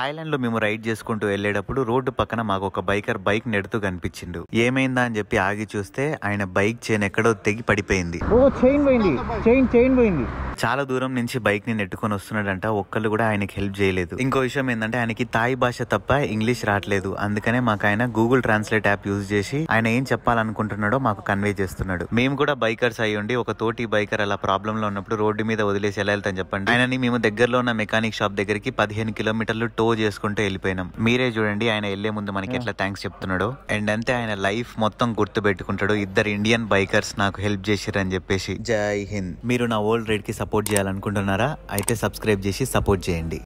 థాయిలాండ్లో మేము రైడ్ చేసుకుంటూ వెళ్ళేటప్పుడు రోడ్డు పక్కన మాకు ఒక బైకర్ బైక్ నెడుతూ కనిపించిండు ఏమైందా అని చెప్పి ఆగి చూస్తే ఆయన బైక్ చైన్ ఎక్కడో తెగి పడిపోయింది ఓ చైన్ పోయింది చైన్ చైన్ పోయింది చాలా దూరం నుంచి బైక్ ని నెట్టుకొని వస్తున్నాడంట ఒక్కళ్ళు కూడా ఆయనకి హెల్ప్ చేయలేదు ఇంకో విషయం ఏంటంటే ఆయనకి తాయి భాష తప్ప ఇంగ్లీష్ రావట్లేదు అందుకనే మాకు ఆయన గూగుల్ ట్రాన్స్లేట్ యాప్ యూజ్ చేసి ఆయన ఏం చెప్పాలనుకుంటున్నాడో మాకు కన్వే చేస్తున్నాడు మేము కూడా బైకర్స్ ఉండి ఒక తోటి బైకర్ అలా ప్రాబ్లమ్ లో ఉన్నప్పుడు రోడ్డు మీద వదిలేసి ఎలా వెళ్తాను చెప్పండి ఆయనని మేము దగ్గరలో ఉన్న మెకానిక్ షాప్ దగ్గరికి పదిహేను కిలోమీటర్లు టో చేసుకుంటూ వెళ్ళిపోయినాం మీరే చూడండి ఆయన వెళ్లే ముందు మనకి ఎట్లా థ్యాంక్స్ చెప్తున్నాడు అండ్ అంతే ఆయన లైఫ్ మొత్తం గుర్తు పెట్టుకుంటాడు ఇద్దరు ఇండియన్ బైకర్స్ నాకు హెల్ప్ చేసిరని చెప్పేసి జై హింద్ మీరు నా ఓల్డ్ రేట్ కి సపోర్ట్ సపోర్ట్ చేయాలనుకుంటున్నారా అయితే సబ్స్క్రైబ్ చేసి సపోర్ట్ చేయండి